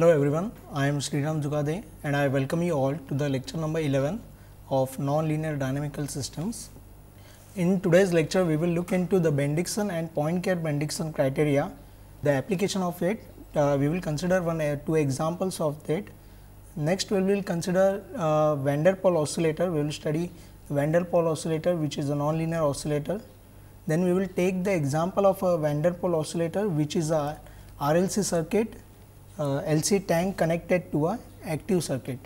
Hello everyone, I am Sriram Jugade and I welcome you all to the lecture number 11 of Nonlinear Dynamical Systems. In today's lecture, we will look into the Bendixson and Poincare-Bendixson criteria, the application of it. Uh, we will consider one uh, two examples of that. Next, we will consider uh, Van der Pol oscillator. We will study Van der Pol oscillator, which is a nonlinear oscillator. Then we will take the example of a Van der Pol oscillator, which is a RLC circuit uh, LC tank connected to a active circuit.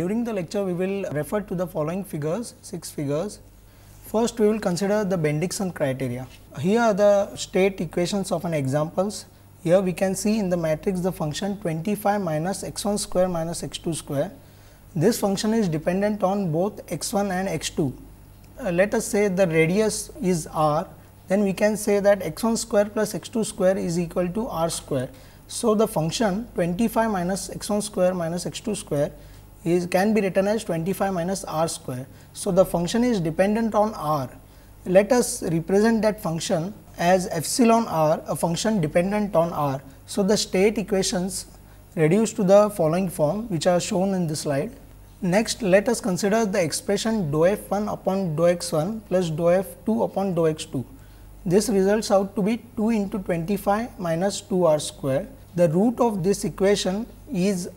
During the lecture, we will refer to the following figures, six figures. First, we will consider the Bendixson criteria. Here are the state equations of an examples. Here we can see in the matrix the function 25 minus x1 square minus x2 square. This function is dependent on both x1 and x2. Uh, let us say the radius is r, then we can say that x1 square plus x2 square is equal to r square. So, the function 25 minus x1 square minus x2 square is can be written as 25 minus r square. So, the function is dependent on r. Let us represent that function as epsilon r a function dependent on r. So, the state equations reduce to the following form which are shown in the slide. Next, let us consider the expression dou f1 upon dou x1 plus dou f2 upon dou x2. This results out to be 2 into 25 minus 2 r square the root of this equation is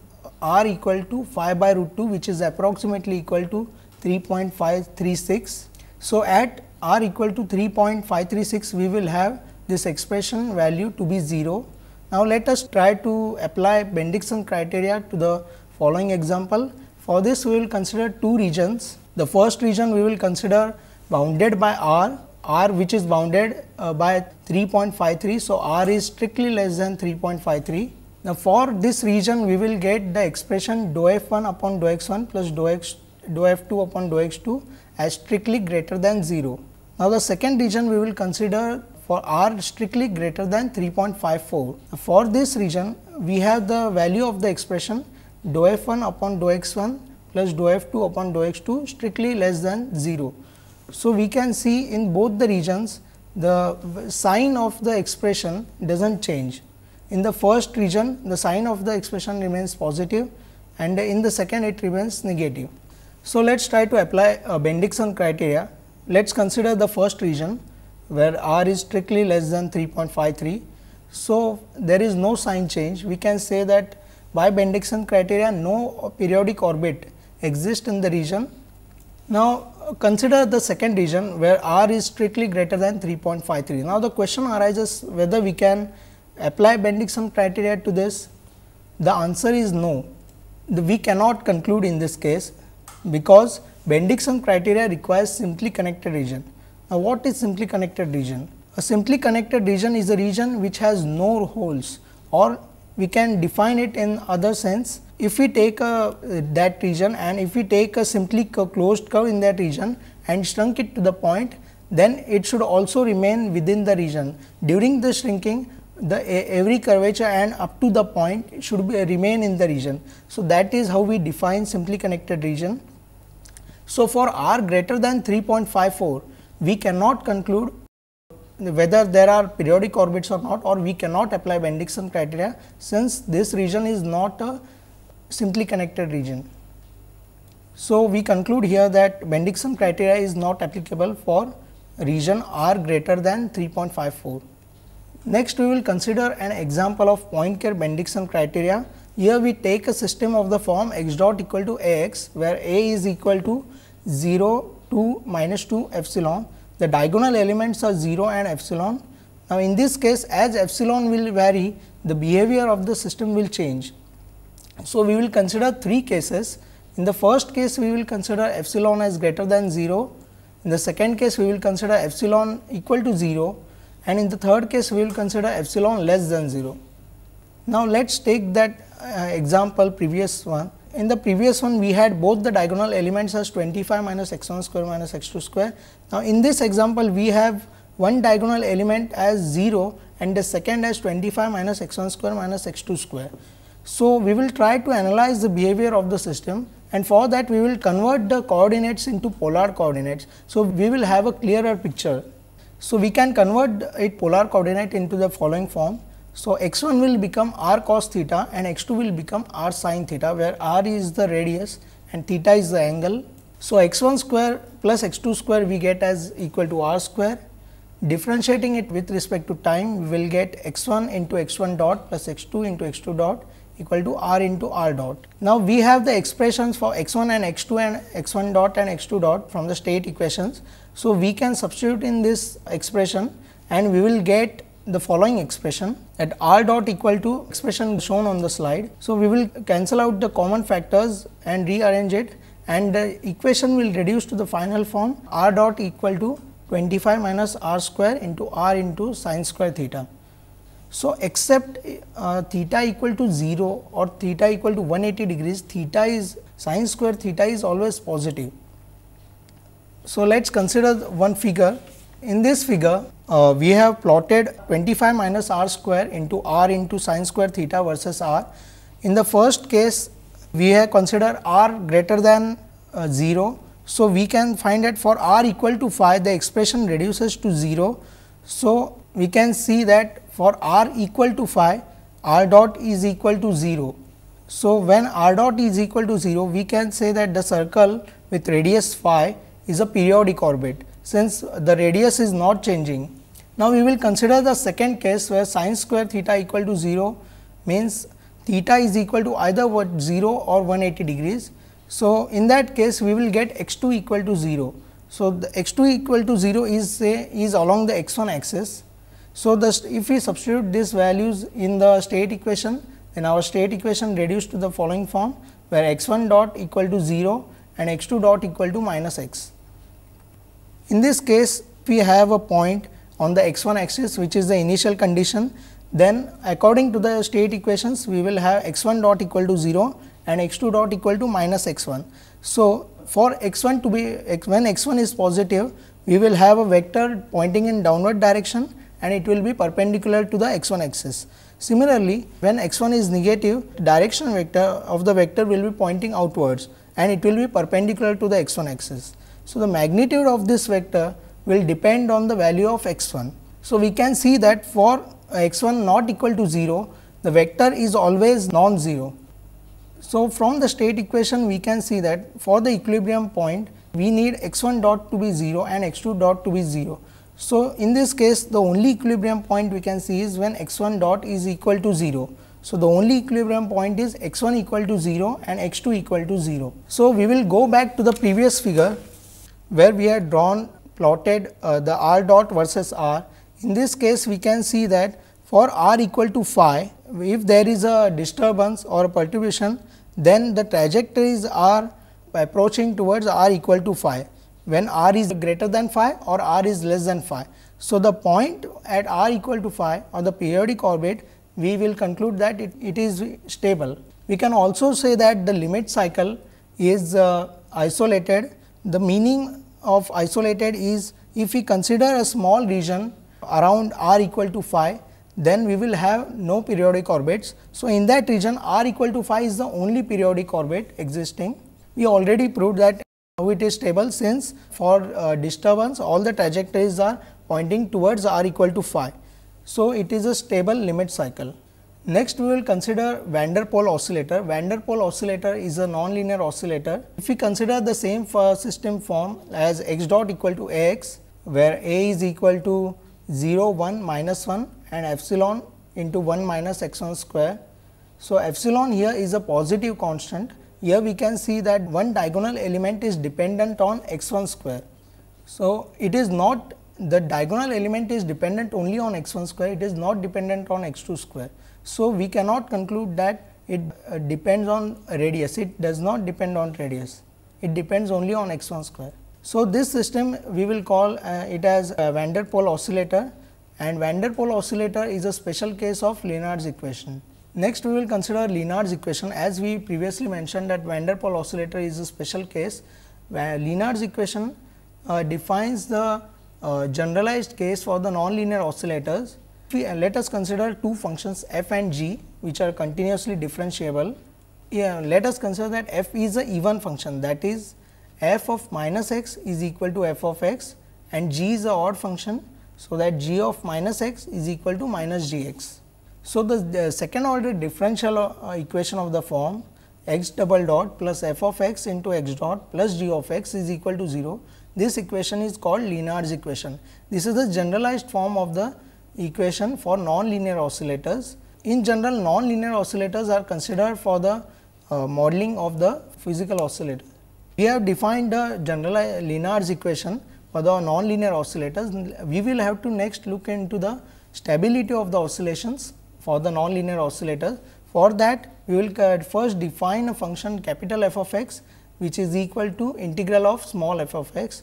r equal to 5 by root 2 which is approximately equal to 3.536. So, at r equal to 3.536 we will have this expression value to be 0. Now, let us try to apply Bendixson criteria to the following example. For this we will consider two regions. The first region we will consider bounded by r, r which is bounded uh, by 3.53. So, R is strictly less than 3.53. Now, for this region we will get the expression dou f1 upon dou x1 plus dou x dou f2 upon dou x2 as strictly greater than 0. Now, the second region we will consider for r strictly greater than 3.54. For this region we have the value of the expression dou f1 upon dou x1 plus dou f2 upon dou x2 strictly less than 0. So, we can see in both the regions the sign of the expression does not change. In the first region, the sign of the expression remains positive and in the second it remains negative. So, let us try to apply a Bendixson criteria. Let us consider the first region where r is strictly less than 3.53. So, there is no sign change. We can say that by Bendixson criteria, no periodic orbit exists in the region. Now, consider the second region where r is strictly greater than 3.53. Now the question arises whether we can apply Bendixson criteria to this. The answer is no. The, we cannot conclude in this case because Bendixson criteria requires simply connected region. Now what is simply connected region? A simply connected region is a region which has no holes or we can define it in other sense if we take a, uh, that region and if we take a simply closed curve in that region and shrunk it to the point, then it should also remain within the region. During the shrinking, the every curvature and up to the point should be, remain in the region. So, that is how we define simply connected region. So, for r greater than 3.54, we cannot conclude whether there are periodic orbits or not or we cannot apply Bendixson criteria since this region is not a simply connected region. So, we conclude here that Bendixson criteria is not applicable for region R greater than 3.54. Next, we will consider an example of Poincare Bendixson criteria. Here we take a system of the form x dot equal to ax where a is equal to 0 to minus 2 epsilon. The diagonal elements are 0 and epsilon. Now, in this case as epsilon will vary the behavior of the system will change. So, we will consider three cases. In the first case, we will consider epsilon as greater than 0. In the second case, we will consider epsilon equal to 0 and in the third case, we will consider epsilon less than 0. Now, let us take that uh, example previous one. In the previous one, we had both the diagonal elements as 25 minus x 1 square minus x 2 square. Now, in this example, we have one diagonal element as 0 and the second as 25 minus x 1 square minus x 2 square. So, we will try to analyze the behavior of the system and for that we will convert the coordinates into polar coordinates. So, we will have a clearer picture. So, we can convert it polar coordinate into the following form. So, x1 will become r cos theta and x2 will become r sin theta where r is the radius and theta is the angle. So, x1 square plus x2 square we get as equal to r square. Differentiating it with respect to time, we will get x1 into x1 dot plus x2 into x2 dot equal to r into r dot. Now, we have the expressions for x1 and x2 and x1 dot and x2 dot from the state equations. So, we can substitute in this expression and we will get the following expression at r dot equal to expression shown on the slide. So, we will cancel out the common factors and rearrange it and the equation will reduce to the final form r dot equal to 25 minus r square into r into sine square theta. So, except uh, theta equal to 0 or theta equal to 180 degrees, theta is sine square theta is always positive. So, let us consider one figure. In this figure, uh, we have plotted 25 minus r square into r into sine square theta versus r. In the first case, we have considered r greater than uh, 0. So, we can find that for r equal to 5, the expression reduces to 0. So, we can see that for r equal to phi r dot is equal to 0. So, when r dot is equal to 0 we can say that the circle with radius phi is a periodic orbit since the radius is not changing. Now, we will consider the second case where sine square theta equal to 0 means theta is equal to either what 0 or 180 degrees. So, in that case we will get x 2 equal to 0. So, the x 2 equal to 0 is say is along the x 1 axis so, the if we substitute these values in the state equation, then our state equation reduced to the following form, where x 1 dot equal to 0 and x 2 dot equal to minus x. In this case, we have a point on the x 1 axis, which is the initial condition. Then according to the state equations, we will have x 1 dot equal to 0 and x 2 dot equal to minus x 1. So, for x 1 to be when x 1 is positive, we will have a vector pointing in downward direction and it will be perpendicular to the x1 axis. Similarly, when x1 is negative, direction vector of the vector will be pointing outwards and it will be perpendicular to the x1 axis. So, the magnitude of this vector will depend on the value of x1. So, we can see that for x1 not equal to 0, the vector is always non-zero. So, from the state equation we can see that for the equilibrium point we need x1 dot to be 0 and x2 dot to be 0. So, in this case the only equilibrium point we can see is when x1 dot is equal to 0. So, the only equilibrium point is x1 equal to 0 and x2 equal to 0. So, we will go back to the previous figure where we had drawn plotted uh, the r dot versus r. In this case we can see that for r equal to phi if there is a disturbance or a perturbation then the trajectories are approaching towards r equal to phi when r is greater than phi or r is less than phi. So, the point at r equal to phi or the periodic orbit we will conclude that it, it is stable. We can also say that the limit cycle is uh, isolated. The meaning of isolated is if we consider a small region around r equal to phi then we will have no periodic orbits. So, in that region r equal to phi is the only periodic orbit existing. We already proved that how it is stable since for uh, disturbance all the trajectories are pointing towards r equal to phi. So, it is a stable limit cycle. Next we will consider van der Pol oscillator. Van der Pol oscillator is a nonlinear oscillator. If we consider the same uh, system form as x dot equal to x where a is equal to 0 1 minus 1 and epsilon into 1 minus x1 square. So, epsilon here is a positive constant here we can see that one diagonal element is dependent on x1 square. So, it is not the diagonal element is dependent only on x1 square, it is not dependent on x2 square. So, we cannot conclude that it uh, depends on radius, it does not depend on radius, it depends only on x1 square. So, this system we will call uh, it as uh, van der Pol oscillator and van der Pol oscillator is a special case of Leonard's equation. Next we will consider Lenard's equation as we previously mentioned that van der Pol oscillator is a special case where Lenard's equation uh, defines the uh, generalized case for the nonlinear oscillators. We, uh, let us consider two functions f and g which are continuously differentiable. Yeah, let us consider that f is a even function that is f of minus x is equal to f of x and g is a odd function. So, that g of minus x is equal to minus g x. So, the, the second order differential uh, equation of the form x double dot plus f of x into x dot plus g of x is equal to 0. This equation is called linear equation. This is the generalized form of the equation for nonlinear oscillators. In general, nonlinear oscillators are considered for the uh, modeling of the physical oscillator. We have defined the general linear equation for the nonlinear oscillators. We will have to next look into the stability of the oscillations for the nonlinear oscillator. For that we will first define a function capital f of x which is equal to integral of small f of x.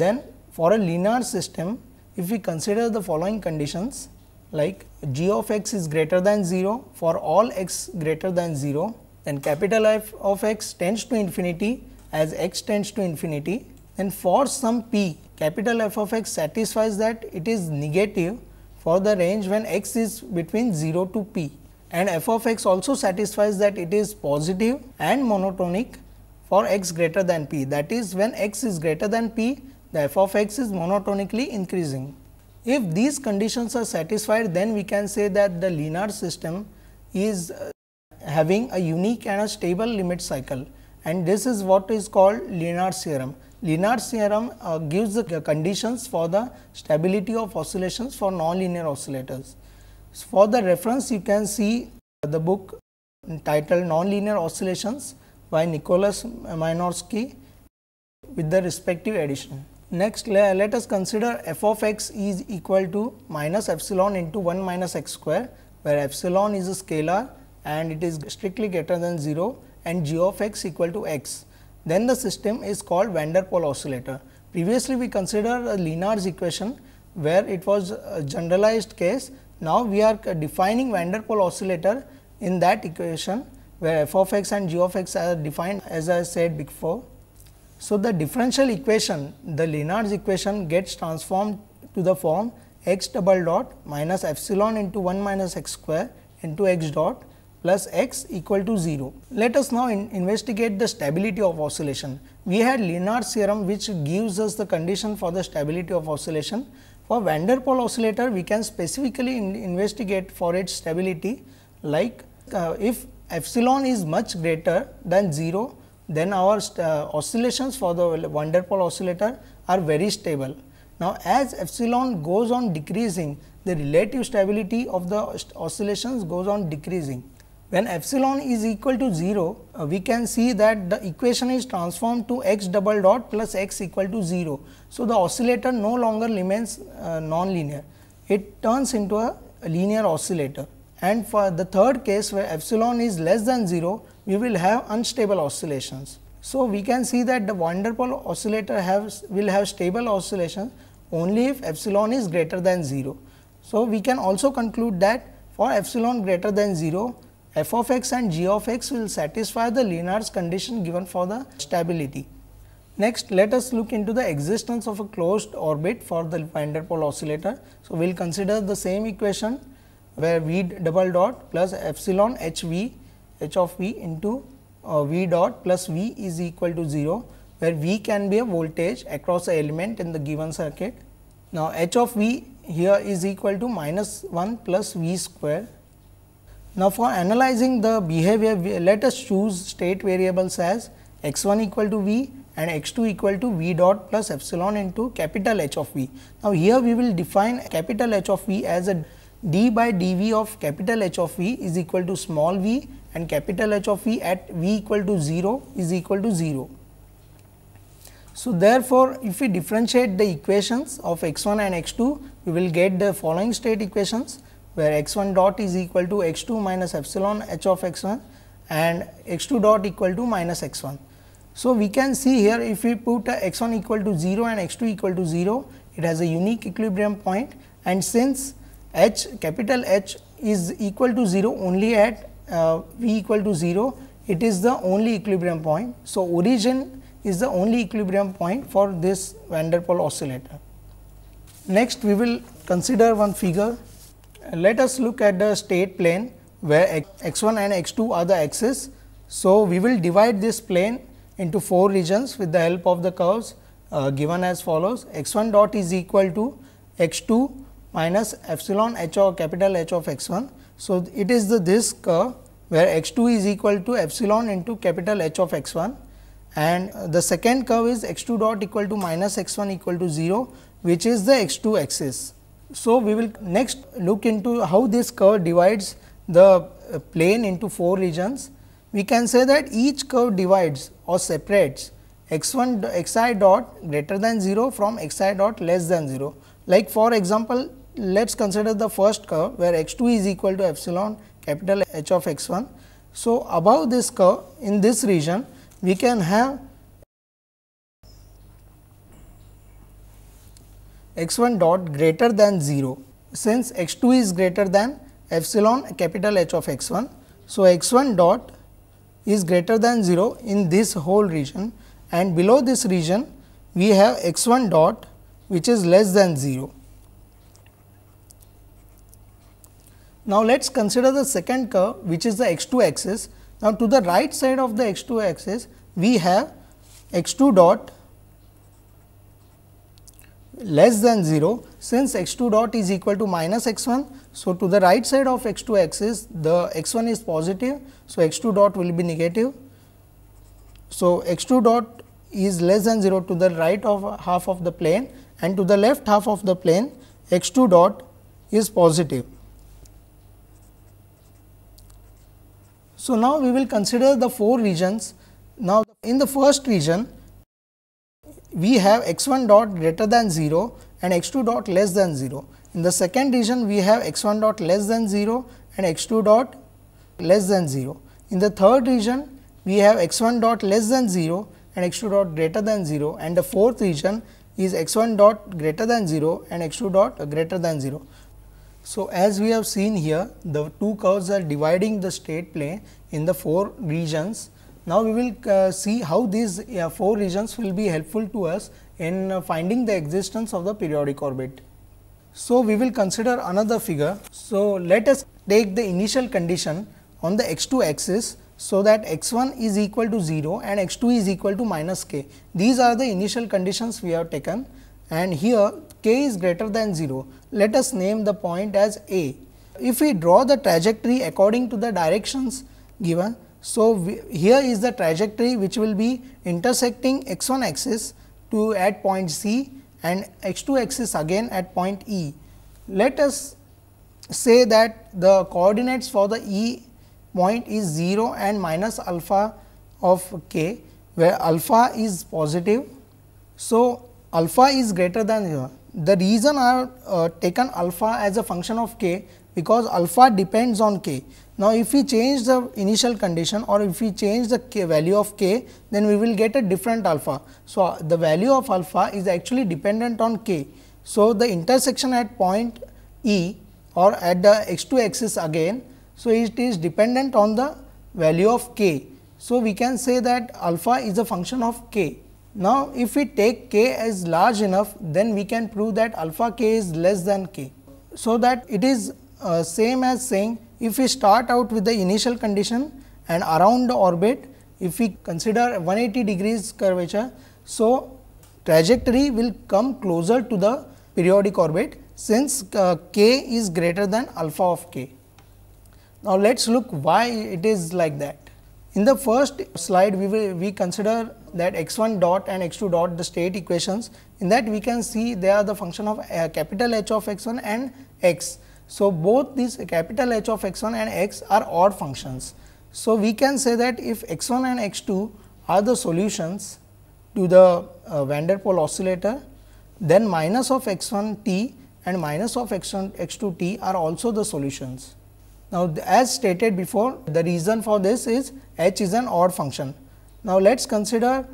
Then for a linear system if we consider the following conditions like g of x is greater than 0 for all x greater than 0 then capital F of x tends to infinity as x tends to infinity then for some p capital F of x satisfies that it is negative for the range when x is between 0 to p and f of x also satisfies that it is positive and monotonic for x greater than p that is when x is greater than p the f of x is monotonically increasing. If these conditions are satisfied then we can say that the linear system is uh, having a unique and a stable limit cycle and this is what is called linear theorem. Lennard's theorem uh, gives the conditions for the stability of oscillations for nonlinear oscillators. For the reference, you can see the book titled Nonlinear Oscillations by Nicholas Minorski with the respective edition. Next, let us consider f of x is equal to minus epsilon into 1 minus x square, where epsilon is a scalar and it is strictly greater than 0 and g of x equal to x then the system is called van der Pol oscillator. Previously we considered a Lenard's equation where it was a generalized case. Now we are defining van der Pol oscillator in that equation where f of x and g of x are defined as I said before. So, the differential equation the Lenard's equation gets transformed to the form x double dot minus epsilon into 1 minus x square into x dot plus x equal to 0. Let us now in investigate the stability of oscillation. We had Lennard's theorem which gives us the condition for the stability of oscillation. For van der Pol oscillator, we can specifically in investigate for its stability like uh, if epsilon is much greater than 0, then our uh, oscillations for the van der Pol oscillator are very stable. Now, as epsilon goes on decreasing, the relative stability of the oscillations goes on decreasing. When epsilon is equal to 0, uh, we can see that the equation is transformed to x double dot plus x equal to 0. So, the oscillator no longer remains uh, non-linear, it turns into a, a linear oscillator. And for the third case where epsilon is less than 0, we will have unstable oscillations. So, we can see that the Van der Waal oscillator will have stable oscillations only if epsilon is greater than 0. So, we can also conclude that for epsilon greater than 0, f of x and g of x will satisfy the Lennard's condition given for the stability. Next, let us look into the existence of a closed orbit for the van der Pol oscillator. So, we will consider the same equation where v double dot plus epsilon h v h of v into uh, v dot plus v is equal to 0, where v can be a voltage across the element in the given circuit. Now, h of v here is equal to minus 1 plus v square now, for analyzing the behavior, let us choose state variables as x1 equal to v and x2 equal to v dot plus epsilon into capital H of v. Now, here we will define capital H of v as a d by dv of capital H of v is equal to small v and capital H of v at v equal to 0 is equal to 0. So, therefore, if we differentiate the equations of x1 and x2, we will get the following state equations where x 1 dot is equal to x 2 minus epsilon h of x 1 and x 2 dot equal to minus x 1. So, we can see here if we put x 1 equal to 0 and x 2 equal to 0, it has a unique equilibrium point and since h capital H is equal to 0 only at uh, v equal to 0, it is the only equilibrium point. So, origin is the only equilibrium point for this van der Pol oscillator. Next, we will consider one figure let us look at the state plane where x1 and x2 are the axes. So, we will divide this plane into four regions with the help of the curves uh, given as follows x1 dot is equal to x2 minus epsilon h or capital H of x1. So, it is the this curve where x2 is equal to epsilon into capital H of x1 and uh, the second curve is x2 dot equal to minus x1 equal to 0 which is the x2 axis. So, we will next look into how this curve divides the uh, plane into 4 regions. We can say that each curve divides or separates x1 xi dot greater than 0 from xi dot less than 0. Like for example, let us consider the first curve where x2 is equal to epsilon capital H of x1. So, above this curve in this region we can have x1 dot greater than 0 since x2 is greater than epsilon capital H of x1. So, x1 dot is greater than 0 in this whole region and below this region we have x1 dot which is less than 0. Now, let us consider the second curve which is the x2 axis. Now, to the right side of the x2 axis we have x2 dot less than 0 since x 2 dot is equal to minus x 1. So, to the right side of x 2 axis the x 1 is positive. So, x 2 dot will be negative. So, x 2 dot is less than 0 to the right of half of the plane and to the left half of the plane x 2 dot is positive. So, now we will consider the four regions. Now, in the first region we have x1 dot greater than 0 and x2 dot less than 0. In the second region, we have x1 dot less than 0 and x2 dot less than 0. In the third region, we have x1 dot less than 0 and x2 dot greater than 0 and the fourth region is x1 dot greater than 0 and x2 dot greater than 0. So, as we have seen here, the two curves are dividing the state plane in the four regions now, we will uh, see how these uh, four regions will be helpful to us in uh, finding the existence of the periodic orbit. So, we will consider another figure. So, let us take the initial condition on the x2 axis. So, that x1 is equal to 0 and x2 is equal to minus k. These are the initial conditions we have taken and here k is greater than 0. Let us name the point as A. If we draw the trajectory according to the directions given, so, we, here is the trajectory which will be intersecting x1 axis to at point C and x2 axis again at point E. Let us say that the coordinates for the E point is 0 and minus alpha of k where alpha is positive. So, alpha is greater than 0. The reason I have uh, taken alpha as a function of k because alpha depends on k. Now, if we change the initial condition or if we change the k value of k, then we will get a different alpha. So, the value of alpha is actually dependent on k. So, the intersection at point E or at the x 2 axis again, so it is dependent on the value of k. So, we can say that alpha is a function of k. Now, if we take k as large enough, then we can prove that alpha k is less than k. So, that it is uh, same as saying if we start out with the initial condition and around the orbit, if we consider 180 degrees curvature, so trajectory will come closer to the periodic orbit since uh, k is greater than alpha of k. Now, let us look why it is like that. In the first slide, we will we consider that x1 dot and x2 dot the state equations. In that, we can see they are the function of uh, capital H of x1 and x. So, both these capital H of x1 and x are odd functions. So, we can say that if x1 and x2 are the solutions to the uh, van der Pol oscillator, then minus of x1 t and minus of x1 x2 t are also the solutions. Now, as stated before the reason for this is h is an odd function. Now, let us consider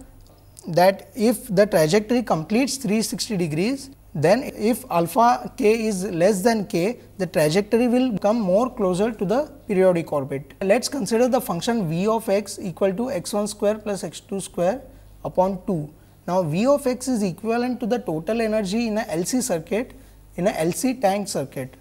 that if the trajectory completes 360 degrees then if alpha k is less than k, the trajectory will come more closer to the periodic orbit. Let us consider the function v of x equal to x1 square plus x2 square upon 2. Now, v of x is equivalent to the total energy in a LC circuit in a LC tank circuit.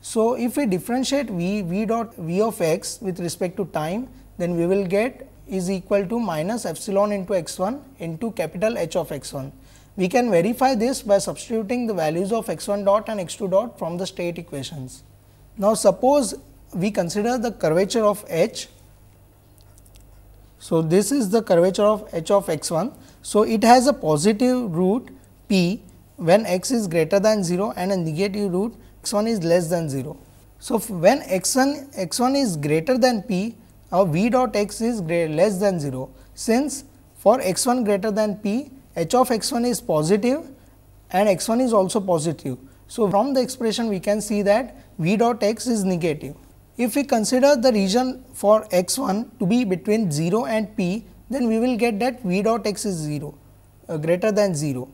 So, if we differentiate v, v dot v of x with respect to time, then we will get is equal to minus epsilon into x1 into capital H of x1. We can verify this by substituting the values of x1 dot and x2 dot from the state equations. Now, suppose we consider the curvature of h. So, this is the curvature of h of x1. So, it has a positive root p when x is greater than 0 and a negative root x1 is less than 0. So, when x1, x1 is greater than p, our v dot x is less than 0 since for x1 greater than p h of x1 is positive and x1 is also positive. So, from the expression we can see that v dot x is negative. If we consider the region for x1 to be between 0 and p, then we will get that v dot x is 0 uh, greater than 0.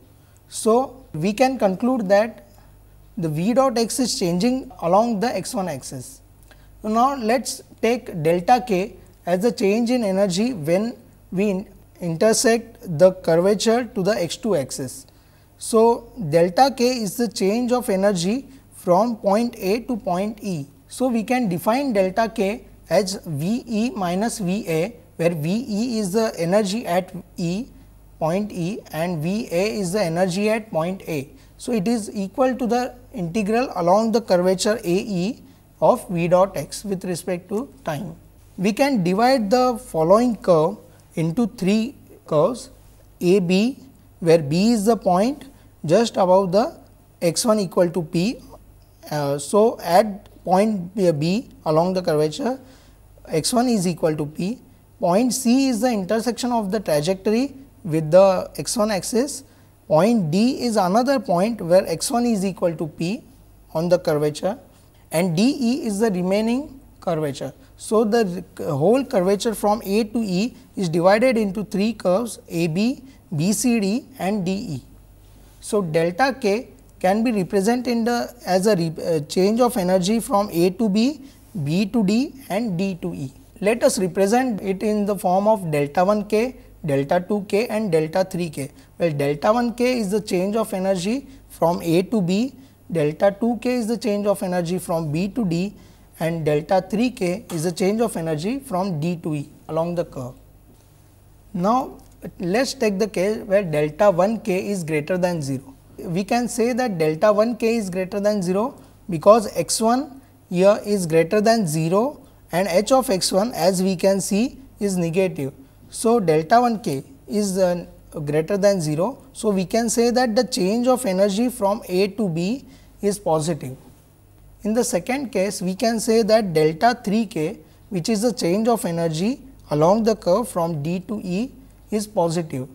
So, we can conclude that the v dot x is changing along the x1 axis. So, now let us take delta k as the change in energy when we intersect the curvature to the x2 axis. So, delta k is the change of energy from point A to point E. So, we can define delta k as V E minus V A where V E is the energy at E point E and V A is the energy at point A. So, it is equal to the integral along the curvature A E of V dot x with respect to time. We can divide the following curve into 3 curves A B where B is the point just above the x 1 equal to P. Uh, so, at point uh, B along the curvature x 1 is equal to P, point C is the intersection of the trajectory with the x 1 axis, point D is another point where x 1 is equal to P on the curvature and DE is the remaining curvature. So, the whole curvature from A to E is divided into 3 curves AB, BCD and DE. So, delta K can be represented in the as a uh, change of energy from A to B, B to D and D to E. Let us represent it in the form of delta 1 K, delta 2 K and delta 3 K. Well, delta 1 K is the change of energy from A to B, delta 2 K is the change of energy from B to D and delta 3k is the change of energy from D to E along the curve. Now, let us take the case where delta 1k is greater than 0. We can say that delta 1k is greater than 0 because x1 here is greater than 0 and h of x1 as we can see is negative. So, delta 1k is uh, greater than 0. So, we can say that the change of energy from A to B is positive. In the second case, we can say that delta 3k which is the change of energy along the curve from D to E is positive.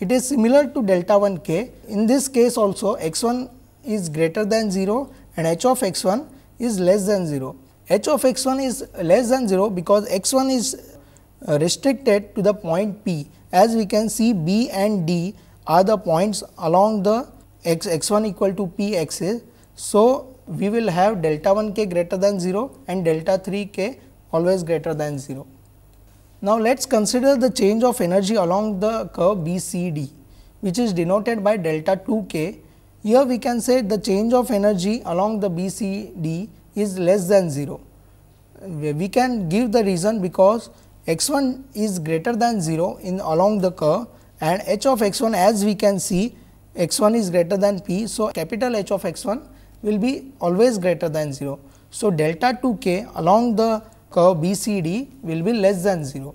It is similar to delta 1k. In this case also x1 is greater than 0 and h of x1 is less than 0. h of x1 is less than 0 because x1 is uh, restricted to the point P. As we can see B and D are the points along the x, x1 equal to P axis. So, we will have delta 1 k greater than 0 and delta 3 k always greater than 0. Now, let us consider the change of energy along the curve BCD which is denoted by delta 2 k. Here we can say the change of energy along the BCD is less than 0. We can give the reason because x 1 is greater than 0 in along the curve and h of x 1 as we can see x 1 is greater than p. So, capital H of x 1 will be always greater than 0. So, delta 2k along the curve BCD will be less than 0.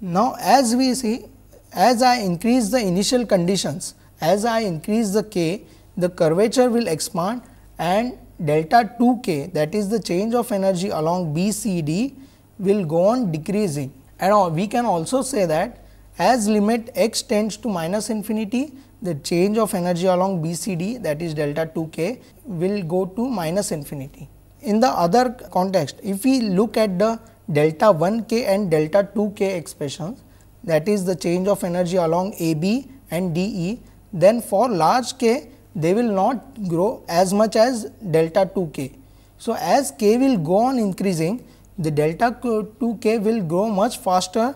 Now, as we see as I increase the initial conditions, as I increase the k, the curvature will expand and delta 2k that is the change of energy along BCD will go on decreasing and we can also say that as limit x tends to minus infinity the change of energy along BCD that is delta 2k will go to minus infinity. In the other context, if we look at the delta 1k and delta 2k expressions that is the change of energy along AB and DE, then for large k they will not grow as much as delta 2k. So, as k will go on increasing, the delta 2k will grow much faster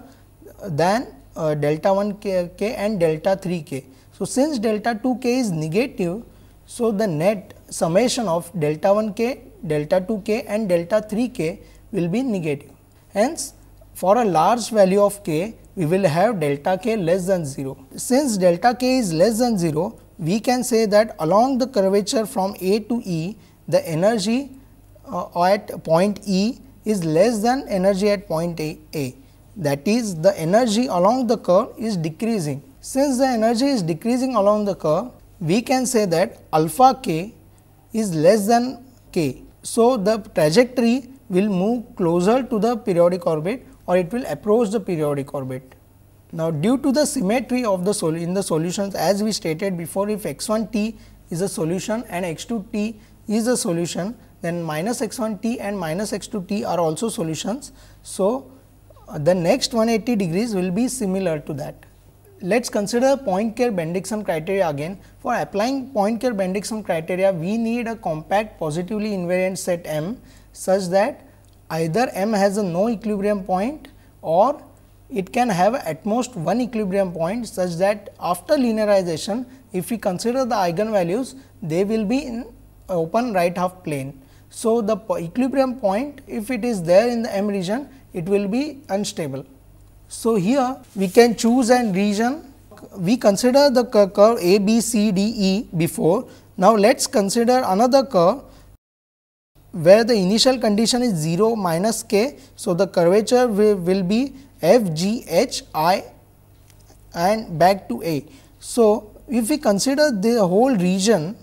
than uh, delta 1k and delta 3k. So, since delta 2 k is negative, so the net summation of delta 1 k, delta 2 k and delta 3 k will be negative. Hence, for a large value of k, we will have delta k less than 0. Since delta k is less than 0, we can say that along the curvature from A to E, the energy uh, at point E is less than energy at point A. A. That is the energy along the curve is decreasing since the energy is decreasing along the curve, we can say that alpha k is less than k. So, the trajectory will move closer to the periodic orbit or it will approach the periodic orbit. Now, due to the symmetry of the sol in the solutions as we stated before if x1 t is a solution and x2 t is a solution then minus x1 t and minus x2 t are also solutions. So, the next 180 degrees will be similar to that let's consider point care bendixson criteria again. For applying point care bendixson criteria, we need a compact positively invariant set M such that either M has a no equilibrium point or it can have at most one equilibrium point such that after linearization, if we consider the eigenvalues, they will be in open right half plane. So, the equilibrium point if it is there in the M region, it will be unstable. So, here we can choose a region. We consider the curve A, B, C, D, E before. Now, let us consider another curve where the initial condition is 0 minus k. So, the curvature will, will be F, G, H, I and back to A. So, if we consider the whole region,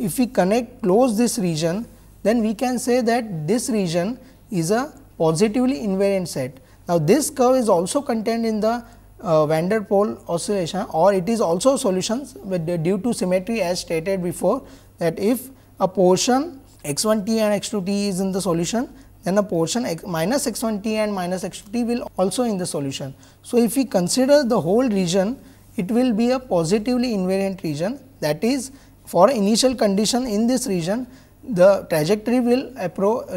if we connect close this region, then we can say that this region is a positively invariant set. Now, this curve is also contained in the uh, van der Pol oscillation or it is also solutions uh, due to symmetry as stated before that if a portion x1t and x2t is in the solution then the portion x minus x1t and minus x2t will also in the solution. So, if we consider the whole region it will be a positively invariant region that is for initial condition in this region the trajectory will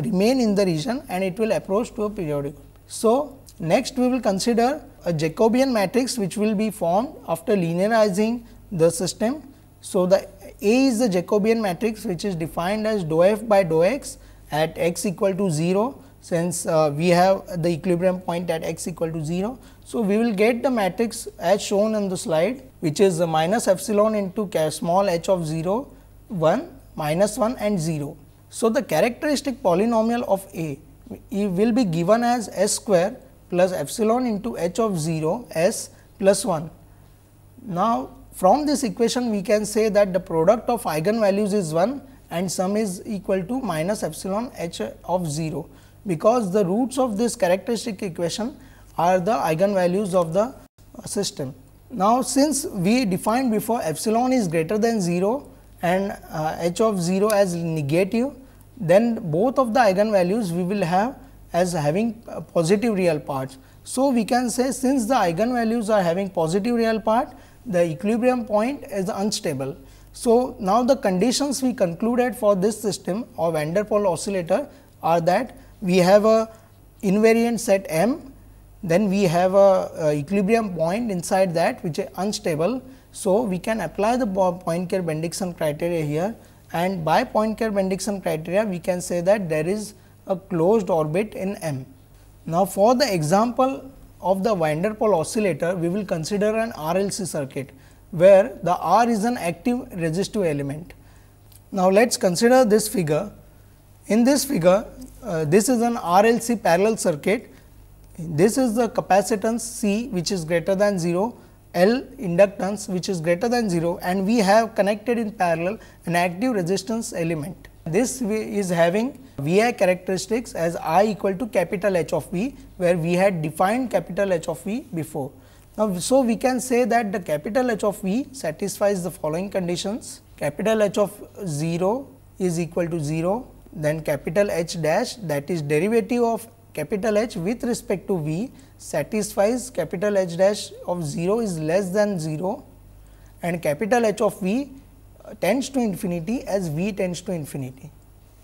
remain in the region and it will approach to a periodic. So, Next we will consider a Jacobian matrix which will be formed after linearizing the system. So, the A is the Jacobian matrix which is defined as dou f by dou x at x equal to 0 since uh, we have the equilibrium point at x equal to 0. So, we will get the matrix as shown in the slide which is minus epsilon into small h of 0, 1, minus 1 and 0. So, the characteristic polynomial of A will be given as s square plus epsilon into h of 0 s plus 1. Now, from this equation we can say that the product of eigenvalues is 1 and sum is equal to minus epsilon h of 0, because the roots of this characteristic equation are the eigenvalues of the system. Now, since we defined before epsilon is greater than 0 and uh, h of 0 as negative, then both of the eigenvalues we will have as having uh, positive real parts. So, we can say since the eigenvalues are having positive real part, the equilibrium point is unstable. So, now the conditions we concluded for this system of van der Pol oscillator are that we have a invariant set M, then we have a, a equilibrium point inside that which is unstable. So, we can apply the Poincare-Bendixson criteria here and by Poincare-Bendixson criteria we can say that there is a closed orbit in M. Now, for the example of the van der oscillator, we will consider an RLC circuit, where the R is an active resistive element. Now, let us consider this figure. In this figure, uh, this is an RLC parallel circuit. This is the capacitance C which is greater than 0, L inductance which is greater than 0 and we have connected in parallel an active resistance element. This is having VI characteristics as I equal to capital H of V where we had defined capital H of V before. Now, so we can say that the capital H of V satisfies the following conditions capital H of 0 is equal to 0 then capital H dash that is derivative of capital H with respect to V satisfies capital H dash of 0 is less than 0 and capital H of V tends to infinity as v tends to infinity.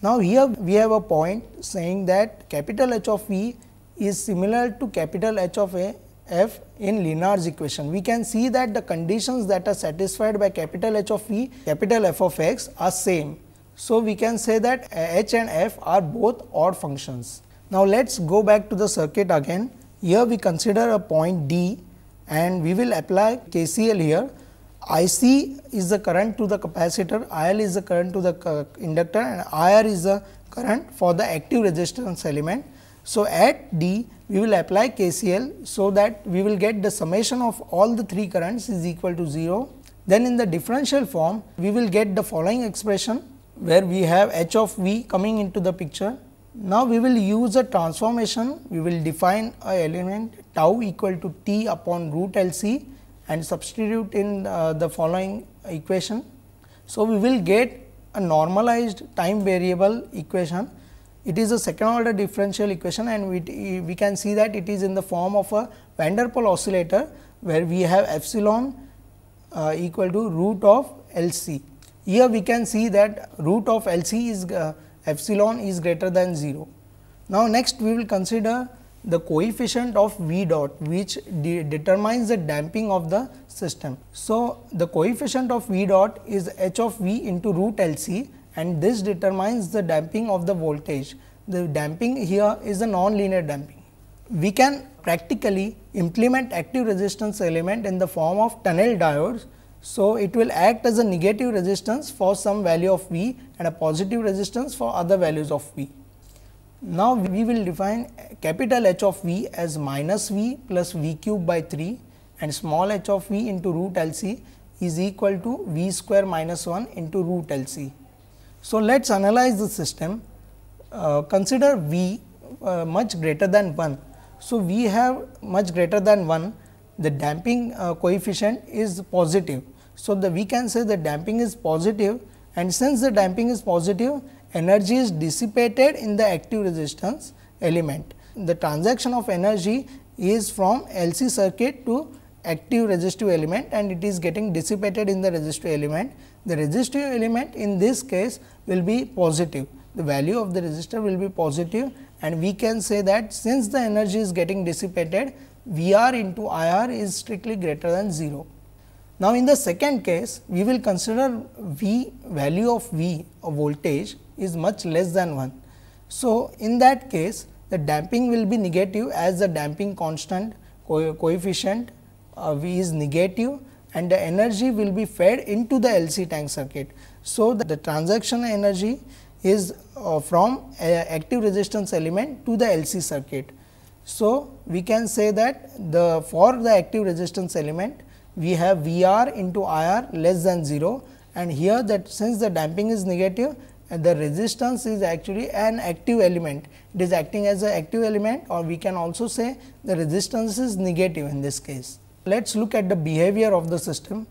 Now here we have a point saying that capital H of v is similar to capital H of a f in linear equation. We can see that the conditions that are satisfied by capital H of v, capital f of x are same. So we can say that h and f are both odd functions. Now let's go back to the circuit again. Here we consider a point D and we will apply KCL here IC is the current to the capacitor, IL is the current to the inductor and IR is the current for the active resistance element. So, at D we will apply KCL. So, that we will get the summation of all the three currents is equal to 0. Then in the differential form we will get the following expression where we have H of V coming into the picture. Now, we will use a transformation we will define a element tau equal to T upon root LC and substitute in uh, the following equation. So, we will get a normalized time variable equation. It is a second order differential equation and we, we can see that it is in the form of a van der Pol oscillator where we have epsilon uh, equal to root of LC. Here we can see that root of LC is uh, epsilon is greater than 0. Now, next we will consider the coefficient of V dot which de determines the damping of the system. So, the coefficient of V dot is H of V into root LC and this determines the damping of the voltage. The damping here is a non-linear damping. We can practically implement active resistance element in the form of tunnel diodes. So, it will act as a negative resistance for some value of V and a positive resistance for other values of V. Now we will define capital H of V as minus V plus V cube by 3 and small h of V into root LC is equal to V square minus 1 into root LC. So, let us analyze the system. Uh, consider V uh, much greater than 1. So, we have much greater than 1 the damping uh, coefficient is positive. So, the we can say the damping is positive and since the damping is positive energy is dissipated in the active resistance element. The transaction of energy is from LC circuit to active resistive element and it is getting dissipated in the resistive element. The resistive element in this case will be positive. The value of the resistor will be positive and we can say that since the energy is getting dissipated, VR into IR is strictly greater than 0. Now, in the second case, we will consider V value of V a voltage is much less than 1. So, in that case the damping will be negative as the damping constant co coefficient uh, V is negative and the energy will be fed into the LC tank circuit. So, the, the transaction energy is uh, from uh, active resistance element to the LC circuit. So, we can say that the for the active resistance element we have V r into I r less than 0 and here that since the damping is negative and the resistance is actually an active element. It is acting as an active element or we can also say the resistance is negative in this case. Let us look at the behavior of the system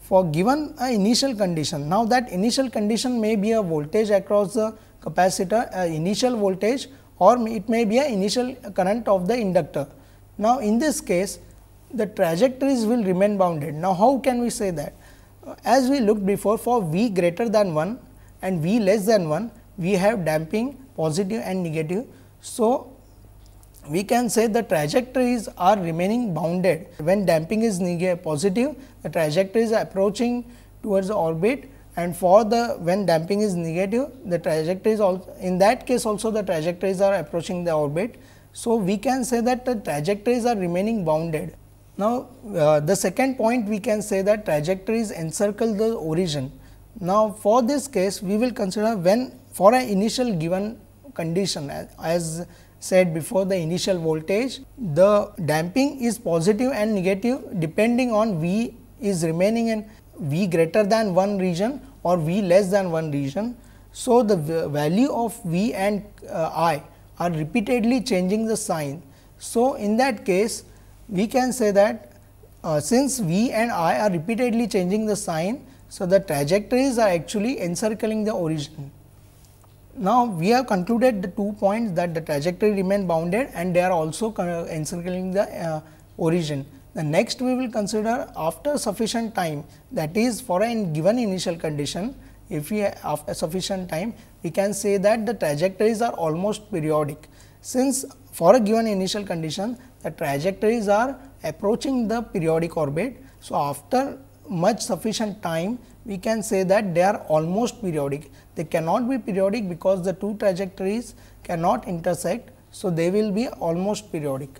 for given an initial condition. Now, that initial condition may be a voltage across the capacitor, a initial voltage or it may be a initial current of the inductor. Now, in this case the trajectories will remain bounded. Now, how can we say that? As we looked before for V greater than 1 and V less than 1, we have damping positive and negative. So, we can say the trajectories are remaining bounded. When damping is positive, the trajectory is approaching towards the orbit and for the when damping is negative, the trajectories also in that case also the trajectories are approaching the orbit. So, we can say that the trajectories are remaining bounded. Now, uh, the second point we can say that trajectories encircle the origin. Now, for this case we will consider when for an initial given condition as, said before the initial voltage, the damping is positive and negative depending on V is remaining in V greater than 1 region or V less than 1 region. So, the value of V and uh, I are repeatedly changing the sign. So, in that case we can say that uh, since V and I are repeatedly changing the sign, so, the trajectories are actually encircling the origin. Now, we have concluded the two points that the trajectory remain bounded and they are also encircling the uh, origin. The next we will consider after sufficient time that is for a given initial condition if we have after sufficient time we can say that the trajectories are almost periodic. Since for a given initial condition the trajectories are approaching the periodic orbit. So, after much sufficient time we can say that they are almost periodic. They cannot be periodic because the two trajectories cannot intersect. So, they will be almost periodic.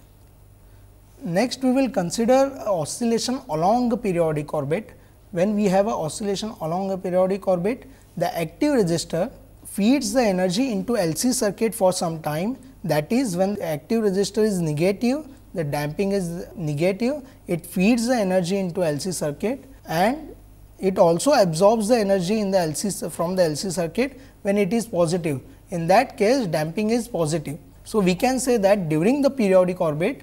Next we will consider oscillation along a periodic orbit. When we have a oscillation along a periodic orbit, the active resistor feeds the energy into LC circuit for some time that is when the active resistor is negative the damping is negative it feeds the energy into LC circuit and it also absorbs the energy in the LC from the LC circuit when it is positive. In that case damping is positive. So, we can say that during the periodic orbit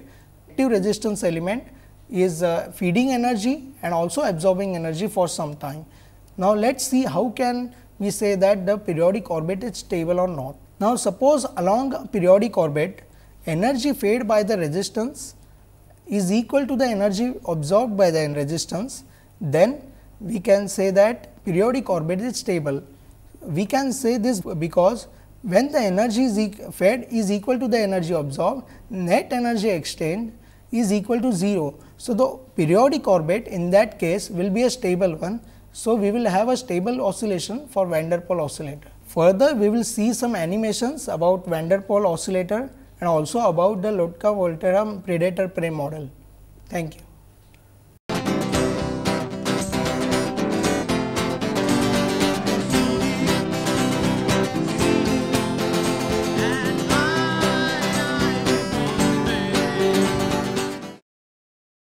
active resistance element is uh, feeding energy and also absorbing energy for some time. Now, let us see how can we say that the periodic orbit is stable or not. Now, suppose along periodic orbit energy fed by the resistance is equal to the energy absorbed by the resistance then we can say that periodic orbit is stable. We can say this because when the energy is e fed is equal to the energy absorbed, net energy exchanged is equal to 0. So, the periodic orbit in that case will be a stable one. So, we will have a stable oscillation for van der Pol oscillator. Further, we will see some animations about van der Pol oscillator and also about the Lotka-Volterra predator prey model. Thank you.